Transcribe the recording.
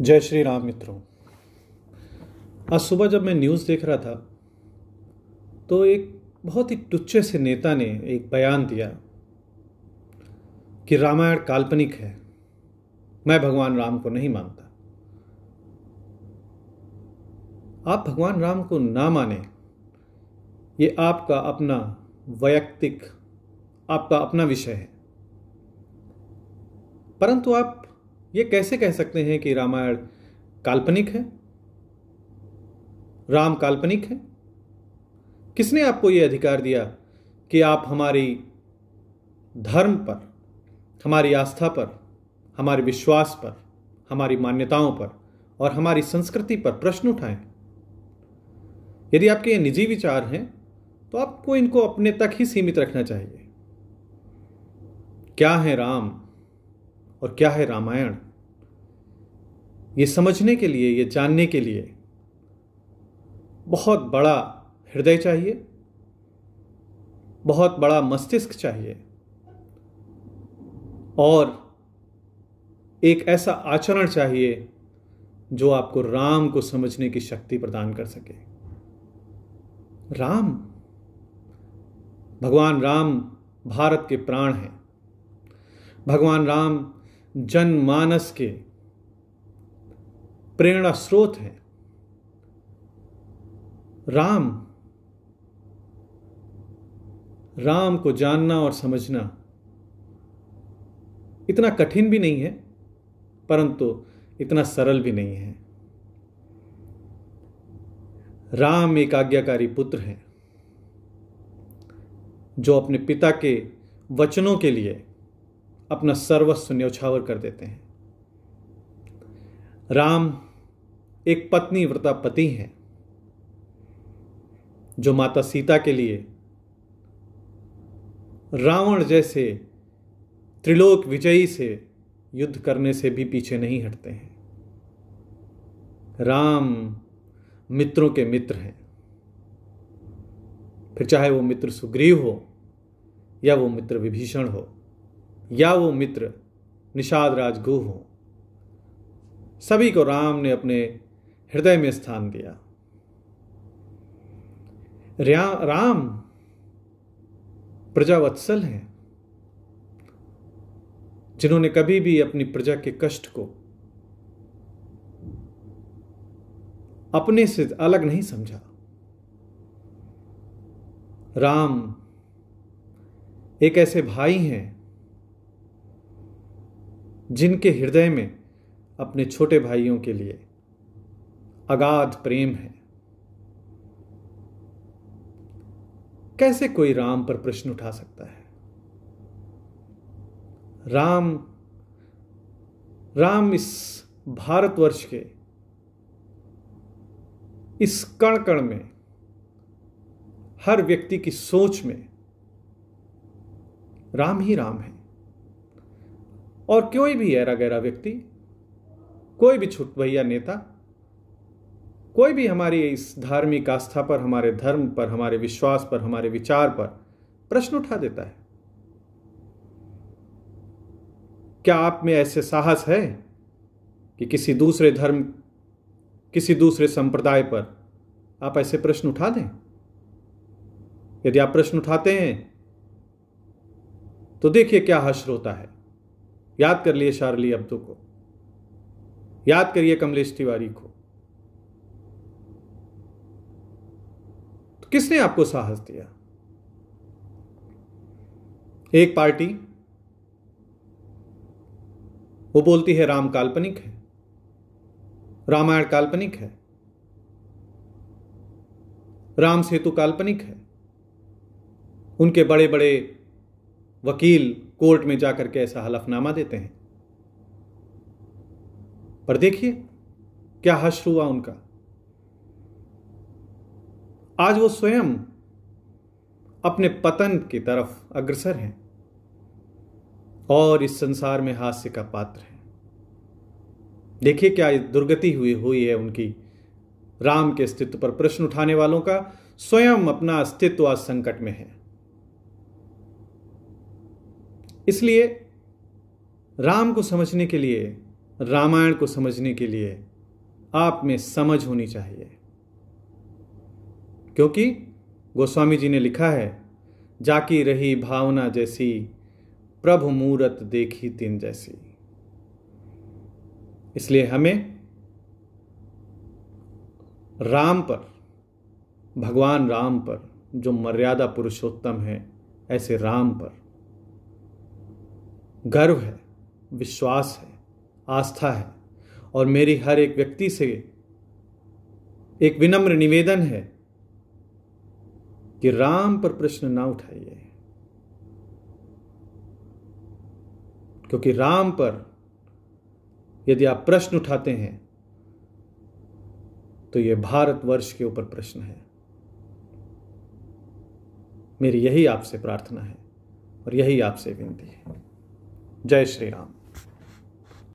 जय श्री राम मित्रों आज सुबह जब मैं न्यूज़ देख रहा था तो एक बहुत ही टुच्चे से नेता ने एक बयान दिया कि रामायण काल्पनिक है मैं भगवान राम को नहीं मानता आप भगवान राम को ना माने ये आपका अपना वैयक्तिक आपका अपना विषय है परंतु आप ये कैसे कह सकते हैं कि रामायण काल्पनिक है राम काल्पनिक है किसने आपको ये अधिकार दिया कि आप हमारी धर्म पर हमारी आस्था पर हमारे विश्वास पर हमारी मान्यताओं पर और हमारी संस्कृति पर प्रश्न उठाएं यदि आपके ये निजी विचार हैं तो आपको इनको अपने तक ही सीमित रखना चाहिए क्या है राम और क्या है रामायण ये समझने के लिए ये जानने के लिए बहुत बड़ा हृदय चाहिए बहुत बड़ा मस्तिष्क चाहिए और एक ऐसा आचरण चाहिए जो आपको राम को समझने की शक्ति प्रदान कर सके राम भगवान राम भारत के प्राण हैं भगवान राम जनमानस के प्रेरणा स्रोत है राम राम को जानना और समझना इतना कठिन भी नहीं है परंतु इतना सरल भी नहीं है राम एक आज्ञाकारी पुत्र है जो अपने पिता के वचनों के लिए अपना सर्वस्व न्यौछावर कर देते हैं राम एक पत्नी व्रता पति हैं जो माता सीता के लिए रावण जैसे त्रिलोक विजयी से युद्ध करने से भी पीछे नहीं हटते हैं राम मित्रों के मित्र हैं फिर चाहे वो मित्र सुग्रीव हो या वो मित्र विभीषण हो या वो मित्र निषाद राजगुह हो सभी को राम ने अपने हृदय में स्थान दिया राम प्रजावत्सल हैं जिन्होंने कभी भी अपनी प्रजा के कष्ट को अपने से अलग नहीं समझा राम एक ऐसे भाई हैं जिनके हृदय में अपने छोटे भाइयों के लिए अगाध प्रेम है कैसे कोई राम पर प्रश्न उठा सकता है राम राम इस भारतवर्ष के इस कण कण में हर व्यक्ति की सोच में राम ही राम है और कोई भी ऐरा गैरा व्यक्ति कोई भी छुट भैया नेता कोई भी हमारी इस धार्मिक आस्था पर हमारे धर्म पर हमारे विश्वास पर हमारे विचार पर प्रश्न उठा देता है क्या आप में ऐसे साहस है कि किसी दूसरे धर्म किसी दूसरे संप्रदाय पर आप ऐसे प्रश्न उठा दें यदि आप प्रश्न उठाते हैं तो देखिए क्या हश्र होता है याद कर लिए शार्ली अब्दू को याद करिए कमलेश तिवारी को तो किसने आपको साहस दिया एक पार्टी वो बोलती है राम काल्पनिक है रामायण काल्पनिक है राम सेतु काल्पनिक है उनके बड़े बड़े वकील कोर्ट में जाकर के ऐसा हलफनामा देते हैं पर देखिए क्या हश्र हुआ उनका आज वो स्वयं अपने पतन की तरफ अग्रसर हैं और इस संसार में हास्य का पात्र है देखिए क्या दुर्गति हुई हुई है उनकी राम के अस्तित्व पर प्रश्न उठाने वालों का स्वयं अपना अस्तित्व आज संकट में है इसलिए राम को समझने के लिए रामायण को समझने के लिए आप में समझ होनी चाहिए क्योंकि गोस्वामी जी ने लिखा है जाकी रही भावना जैसी प्रभु मूरत देखी तीन जैसी इसलिए हमें राम पर भगवान राम पर जो मर्यादा पुरुषोत्तम है ऐसे राम पर गर्व है विश्वास है आस्था है और मेरी हर एक व्यक्ति से एक विनम्र निवेदन है कि राम पर प्रश्न ना उठाइए क्योंकि राम पर यदि आप प्रश्न उठाते हैं तो यह भारतवर्ष के ऊपर प्रश्न है मेरी यही आपसे प्रार्थना है और यही आपसे विनती है जय श्री राम